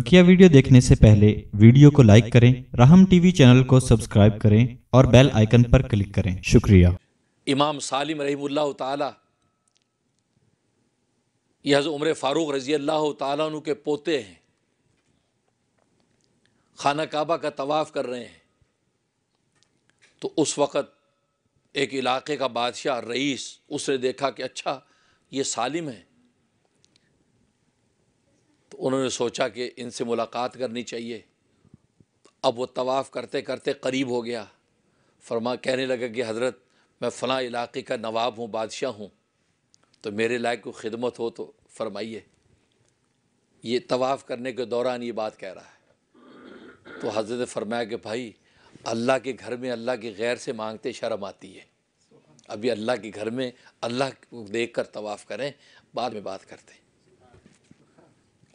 बकिया वीडियो देखने से पहले वीडियो को लाइक करें रहम टीवी चैनल को सब्सक्राइब करें और बेल आइकन पर क्लिक करें शुक्रिया इमाम सालिम रही तज उम्र फारूक रजी अल्लाह तु के पोते हैं खाना काबा का तवाफ़ कर रहे हैं तो उस वक़्त एक इलाके का बादशाह रईस उसने देखा कि अच्छा ये सालिम है तो उन्होंने सोचा कि इनसे मुलाकात करनी चाहिए अब वो तवाफ़ करते करते करीब हो गया फरमा कहने लगा कि हज़रत मैं फ़लाँ इलाके का नवाब हूँ बादशाह हूँ तो मेरे लायक कोई खिदमत हो तो फरमाइए ये तवाफ़ करने के दौरान ये बात कह रहा है तो हज़रत फरमाया कि भाई अल्लाह के घर में अल्लाह के गैर से मांगते शर्म आती है अभी अल्लाह के घर में अल्लाह को देख कर तवाफ़ करें बाद में बात करते हैं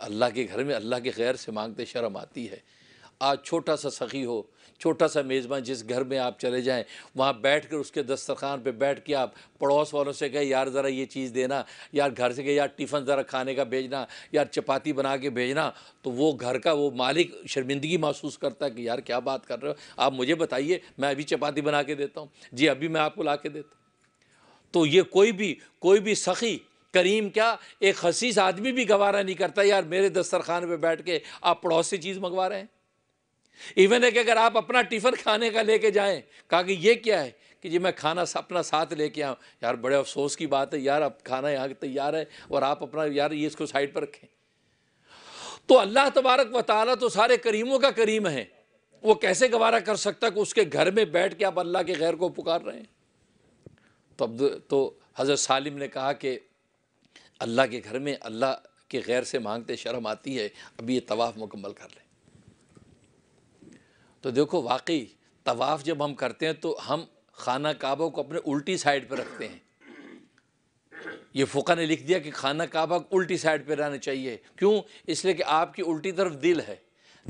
अल्लाह के घर में अल्लाह के गैर से मांगते शर्म आती है आज छोटा सा सखी हो छोटा सा मेज़बान जिस घर में आप चले जाएं वहाँ बैठ कर उसके दस्तरखान पे बैठ के आप पड़ोस वालों से कहे यार ज़रा ये चीज़ देना यार घर से कहे यार टिफ़न ज़रा खाने का भेजना यार चपाती बना के भेजना तो वो घर का वो मालिक शर्मिंदगी महसूस करता है कि यार क्या बात कर रहे हो आप मुझे बताइए मैं अभी चपाती बना के देता हूँ जी अभी मैं आपको ला के देता हूँ तो ये कोई भी कोई भी सखी करीम क्या एक हसीस आदमी भी गवारा नहीं करता यार मेरे दस्तरखान पे बैठ के आप पड़ोसी चीज़ मंगवा रहे हैं इवन है कि अगर आप अपना टिफ़न खाने का लेके जाएं कहा कि ये क्या है कि जी मैं खाना अपना साथ लेके आऊँ यार बड़े अफसोस की बात है यार अब खाना यहाँ तैयार है और आप अपना यार ये इसको साइड पर रखें तो अल्लाह तबारक व ताली तो सारे करीमों का करीम है वो कैसे गवारा कर सकता कि उसके घर में बैठ के आप अल्लाह के गैर को पुकार रहे हैं तो अब तो हज़रत सालिम ने कहा कि अल्लाह के घर में अल्लाह के गैर से मांगते शर्म आती है अभी ये तवाफ़ मुकम्मल कर लें तो देखो वाकई तवाफ़ जब हम करते हैं तो हम खाना काबा को अपने उल्टी साइड पर रखते हैं ये फ़ुका ने लिख दिया कि खाना काबा उल्टी साइड पर रहना चाहिए क्यों इसलिए कि आपकी उल्टी तरफ दिल है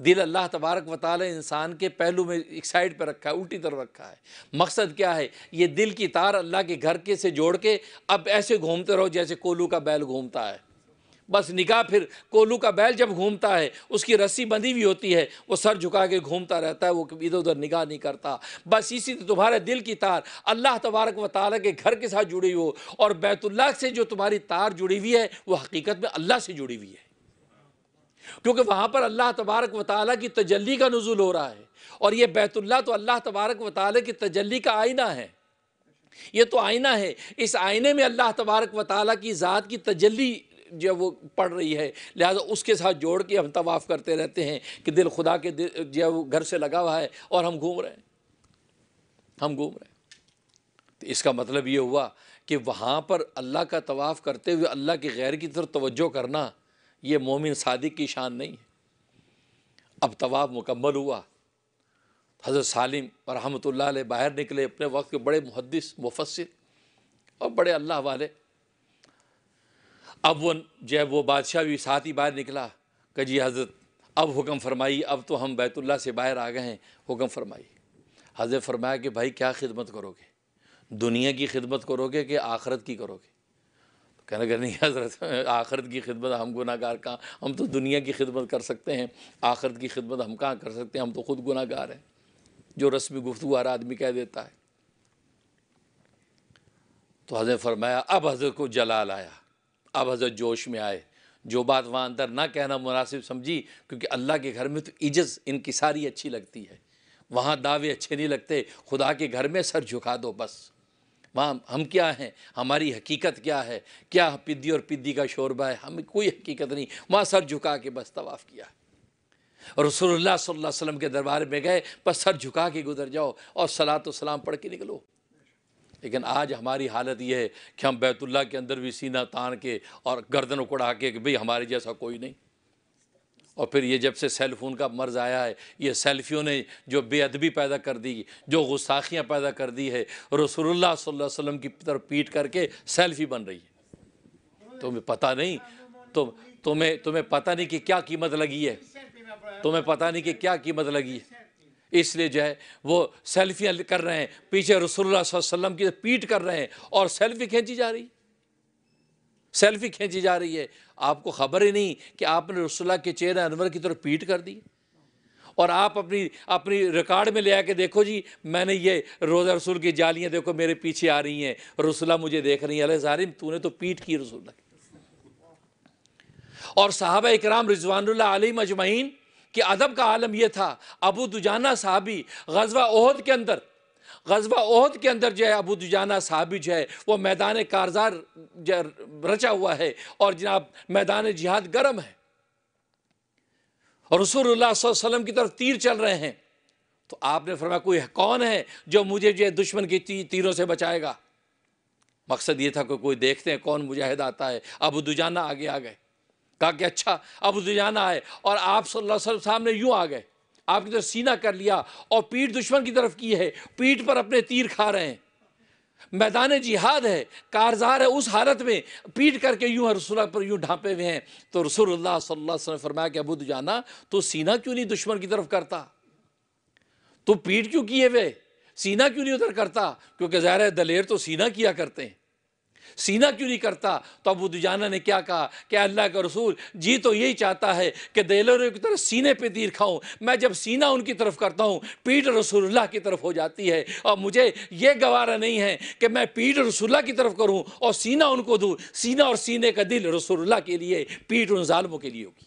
दिल अल्लाह तबारक व ताल इंसान के पहलू में एक साइड पर रखा है उल्टी तरफ रखा है मकसद क्या है ये दिल की तार अल्लाह के घर के से जोड़ के अब ऐसे घूमते रहो जैसे कोलू का बैल घूमता है बस निकाह फिर कोलू का बैल जब घूमता है उसकी रस्सी बंधी हुई होती है वो सर झुका के घूमता रहता है वो इधर उधर निगाह नहीं करता बस इसी तो तुम्हारे दिल की तार अल्लाह तबारक व ताल के घर के साथ जुड़ी हो और बैतुल्ला से जो तुम्हारी तार जुड़ी हुई है वो हकीकत में अल्लाह से जुड़ी हुई है क्योंकि वहाँ पर अल्लाह तबारक व की तजली का नज़ुल हो रहा है और ये बैतुल्ला तो अल्लाह तबारक व की तजली का आईना है ये तो आईना है इस आईने में अल्लाह तबारक व की ज़ात की तजली जो वो पड़ रही है लिहाजा उसके साथ जोड़ के हम तवाफ़ करते रहते हैं कि दिल खुदा के दिल जो वो घर से लगा हुआ है और हम घूम रहे हैं हम घूम रहे हैं तो इसका मतलब ये हुआ कि वहाँ पर अल्लाह का तवाफ़ करते हुए अल्लाह के गैर की तरफ तवज्जो करना ये मोमिन सादिक की शान नहीं है अब तवाब मुकम्मल हुआ हज़रत सालिम रहमत ला बाहर निकले अपने वक्त के बड़े मुहदस मुफसर और बड़े अल्लाह वाले अब वो जब वो बादशाह भी साथ ही बाहर निकला कि जी हज़रत अब हुक्म फरमाई अब तो हम बैतुल्ला से बाहर आ गए हैं हुक्म फरमाई हज़रत फरमाया कि भाई क्या खिदमत करोगे दुनिया की खिदमत करोगे कि आखरत की करोगे कहना कर नहीं हजरत आखरत की खिदमत हम गुनागार कहाँ हम तो दुनिया की खिदमत कर सकते हैं आखरत की खिदमत हम कहाँ कर सकते हैं हम तो खुद गुनागार हैं जो रस्म गुफ्तु हर आदमी कह देता है तो हजरत फरमाया अब हजरत को जलाल आया अब हजरत जोश में आए जो बात वहाँ अंदर ना कहना मुनासिब समझी क्योंकि अल्लाह के घर में तो इज़्ज़ इनकी सारी अच्छी लगती है वहाँ दावे अच्छे नहीं लगते खुदा के घर में सर झुका दो बस माँ हम क्या हैं हमारी हकीकत क्या है क्या पिद्दी और पिद्दी का शोरबा है हमें कोई हकीकत नहीं वहाँ सर झुका के बस तवाफ़ किया रसोल्ला वसलम के दरबार में गए बस सर झुका के गुजर जाओ और सलात सलाम पढ़ के निकलो लेकिन आज हमारी हालत यह है कि हम बैतुल्ला के अंदर भी सीना तान के और गर्दन उकड़ा के कि भाई हमारे जैसा कोई नहीं और फिर ये जब से सेल फ़ोन का मर्ज़ आया है ये सेल्फियों ने जो बेअदबी पैदा कर दी जो गुस्ताखियाँ पैदा कर दी है रसोल्ला वसम की तरफ पीट करके सेल्फ़ी बन रही है तुम्हें पता नहीं तो तुम्हें तुम्हें पता नहीं कि क्या कीमत लगी है तुम्हें पता नहीं कि क्या कीमत लगी है इसलिए जो है वो सेल्फियाँ कर रहे हैं पीछे रसोल्ला वसलम की पीट कर रहे हैं और सेल्फ़ी खींची जा रही है सेल्फी खींची जा रही है आपको खबर ही नहीं कि आपने रसुल्ला के चेहरे अनवर की तरफ पीट कर दी और आप अपनी अपनी रिकॉर्ड में ले आके देखो जी मैंने ये रोज़ा रसूल की जालियाँ देखो मेरे पीछे आ रही हैं रसुल्ला मुझे देख रही है अल जारिम तूने तो पीट की रसुल्ला की और साहब इकराम रिजवान आली मजमैन के अदब का आलम यह था अबू दुजाना साहबी गजवा ओहद के अंदर गजबा ओहद के अंदर जो है अबू दुजाना साहबी जो है वो मैदान कारजार रचा हुआ है और जनाब मैदान जिहाद गर्म है और रसूल की तरफ तीर चल रहे हैं तो आपने फरमाया कोई कौन है जो मुझे जो है दुश्मन के ती, तीरों से बचाएगा मकसद ये था कि कोई देखते हैं कौन मुजाहिद आता है अबू दुजाना आगे आ गए कहा कि अच्छा अबू दुजाना आए और आप सल्लल्लाहु अलैहि वसल्लम सामने यूँ आ गए आपकी तरफ सीना कर लिया और पीठ दुश्मन की तरफ की है पीठ पर अपने तीर खा रहे हैं मैदान जिहाद है कारजार है उस हालत में पीट करके यूं रसूल पर यूं ढांपे हुए हैं तो रसूलुल्लाह सल्लल्लाहु ने फरमाया कि अबू जाना तो सीना क्यों नहीं दुश्मन की तरफ करता तो पीठ क्यों किए वे सीना क्यों नहीं उधर करता क्योंकि ज़ाहिर दलेर तो सीना किया करते हैं सीना क्यों नहीं करता तो अबू दुजाना ने क्या कहा कि अल्लाह का रसूल जी तो यही चाहता है कि देलोरों की तरफ सीने पे तीर खाऊं मैं जब सीना उनकी तरफ करता हूं पीठ रसूलुल्लाह की तरफ हो जाती है और मुझे ये गवारा नहीं है कि मैं पीठ रसुल्ला की तरफ करूं और सीना उनको दूँ सीना और सीने का दिल रसूलुल्लाह के लिए पीठ उन ालमों के लिए होगी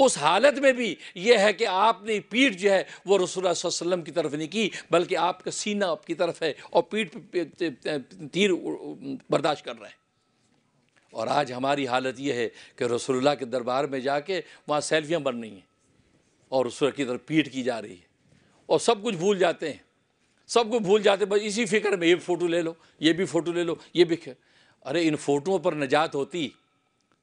उस हालत में भी यह है कि आपने पीठ जो है वो रसोल्ला वसलम की तरफ नहीं की बल्कि आपका सीना आपकी तरफ है और पीठ तीर बर्दाश्त कर रहे हैं और आज हमारी हालत यह है कि रसोल्ला के दरबार में जाके वहाँ सेल्फियाँ बन रही हैं और रसोल की तरफ पीठ की जा रही है और सब कुछ भूल जाते हैं सब कुछ भूल जाते हैं बस इसी फिक्र में ये फ़ोटो ले लो ये भी फ़ोटो ले लो ये भी अरे इन फ़ोटोओं पर नजात होती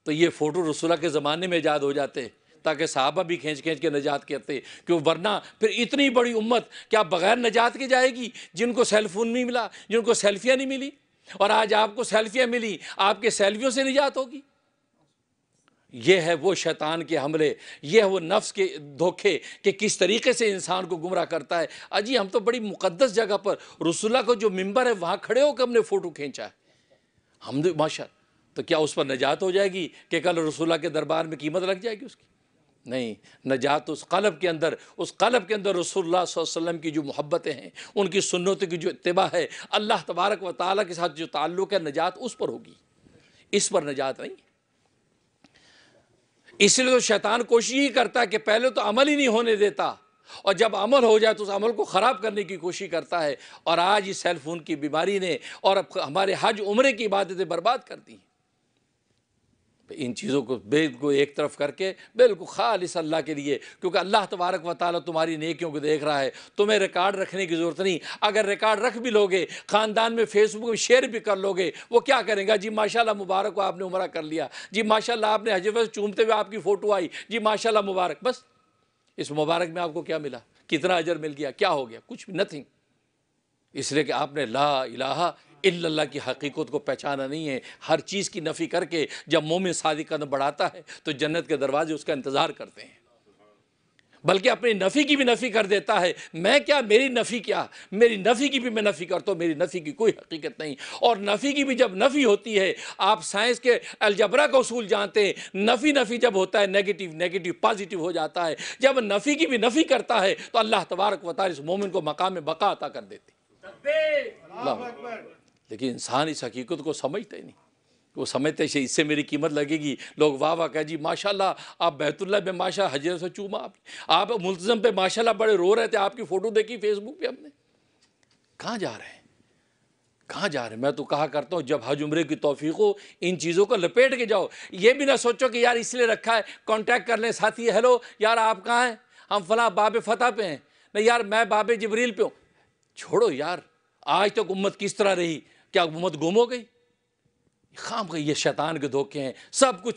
तो ये फ़ोटो रसोल्ला के ज़माने में ईजाद हो जाते हैं ताकि साहबा भी खींच खींच के नजात करते क्यों वरना फिर इतनी बड़ी उम्मत क्या बगैर नजात के जाएगी जिनको सेलफोन नहीं मिला जिनको सेल्फियाँ नहीं मिली और आज आपको सेल्फियाँ मिली आपके सेल्फियों से निजात होगी यह है वो शैतान के हमले यह है वो नफ्स के धोखे कि किस तरीके से इंसान को गुमराह करता है अजी हम तो बड़ी मुकद्दस जगह पर रसुल्ला को जो मिंबर है वहाँ खड़े होकर हमने फ़ोटो खींचा है हम माशा तो क्या उस पर निजात हो जाएगी कि कल रसुल्ला के दरबार में कीमत लग जाएगी उसकी नहीं नजात उस कलब के अंदर उस कलब के अंदर रसोल्ला वसम की जो मोहब्बतें हैं उनकी सुनत की जो इतबा है अल्लाह तबारक व ताल के साथ जो ताल्लुक़ है नजात उस पर होगी इस पर नजात नहीं इसलिए तो शैतान कोशिश ही करता है कि पहले तो अमल ही नहीं होने देता और जब अमल हो जाए तो उस अमल को ख़राब करने की कोशिश करता है और आज इस सेलफोन की बीमारी ने और अब हमारे हज उम्र की इबादतें बर्बाद कर दी इन चीज़ों को बिल्कुल एक तरफ करके बिल्कुल खालिस अल्लाह के लिए क्योंकि अल्लाह तबारक व ताली तुम्हारी नेकियों को देख रहा है तुम्हें रिकॉर्ड रखने की ज़रूरत नहीं अगर रिकॉर्ड रख भी लोगे ख़ानदान में फेसबुक में शेयर भी कर लोगे वो क्या करेंगे जी माशा मुबारक को आपने उम्र कर लिया जी माशा आपने हजब चूमते हुए आपकी फ़ोटो आई जी माशा मुबारक बस इस मुबारक में आपको क्या मिला कितना अजर मिल गया क्या हो गया कुछ भी नथिंग इसलिए कि आपने ला इलाहा इल्ला की हकीकत को पहचाना नहीं है हर चीज़ की नफ़ी करके जब मोमिन सादी कदम बढ़ाता है तो जन्नत के दरवाजे उसका इंतज़ार करते हैं बल्कि अपनी नफ़ी की भी नफ़ी कर देता है मैं क्या मेरी नफ़ी क्या मेरी नफ़ी की भी मैं नफ़ी करता हूँ मेरी नफ़ी की कोई हकीकत नहीं और नफ़ी की भी जब नफ़ी होती है आप साइंस के अलजबरा का उसूल जानते हैं नफ़ी नफ़ी जब होता है नेगेटिव नेगेटिव पॉजिटिव हो जाता है जब नफ़ी की भी नफ़ी करता है तो अल्लाह तबारक वाली इस मोमिन को मकाम बका अता कर देती लेकिन इंसान इस हकीकत को समझते नहीं वो समझते हैं इससे मेरी कीमत लगेगी लोग वाह वाह कह जी माशाल्लाह आप बैतुल्ला में माशा हजरत से चूमा आप आप मुलजम पे माशाल्लाह बड़े रो रहे थे आपकी फ़ोटो देखी फेसबुक पे हमने कहाँ जा रहे हैं कहाँ जा रहे हैं मैं तो कहा करता हूँ जब हज उम्र की तोफ़ी हो इन चीज़ों को लपेट के जाओ ये भी ना सोचो कि यार इसलिए रखा है कॉन्टैक्ट कर लें साथी हेलो यार आप कहाँ हैं हम फला बाब फतेह पे हैं नहीं यार मैं बाब जबरील पे हूँ छोड़ो यार आज तक तो उम्मत किस तरह रही क्या उम्मत गुम हो गई खाम गई ये शैतान के धोखे हैं सब कुछ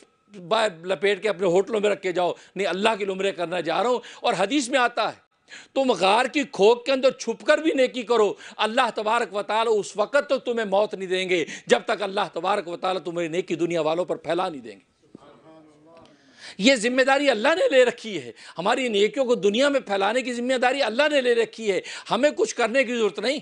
बाहर लपेट के अपने होटलों में रख के जाओ नहीं अल्लाह के लुमरे करना जा रहा हूँ और हदीस में आता है तुम गार की खोख के अंदर छुप कर भी नेकी करो अल्लाह तबारक वताल उस वक़्त तो तुम्हें मौत नहीं देंगे जब तक अल्लाह तबारक वताल तुम्हारी नेकी दुनिया वालों पर फैला नहीं देंगे ये जिम्मेदारी अल्लाह ने ले रखी है हमारी नेकियों को दुनिया में फैलाने की जिम्मेदारी अल्लाह ने ले रखी है हमें कुछ करने की ज़रूरत नहीं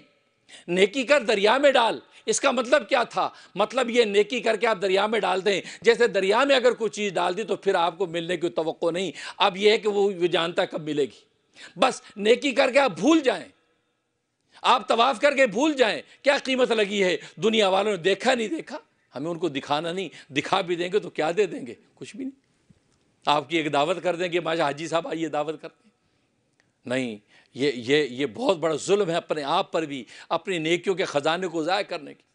नेकी कर दरिया में डाल इसका मतलब क्या था मतलब ये नेकी करके आप दरिया में डाल दें जैसे दरिया में अगर कोई चीज़ डाल दी तो फिर आपको मिलने की तो नहीं अब यह है कि वो जानता कब मिलेगी बस नेकी करके आप भूल जाएं आप तवाफ़ करके भूल जाएं क्या कीमत लगी है दुनिया वालों ने देखा नहीं देखा हमें उनको दिखाना नहीं दिखा भी देंगे तो क्या दे देंगे कुछ भी नहीं आपकी एक दावत कर देंगे माशा हाजी साहब आइए दावत करते नहीं ये ये ये बहुत बड़ा जुल्म है अपने आप पर भी अपनी नेकियों के ख़जाने को ज़ाय करने की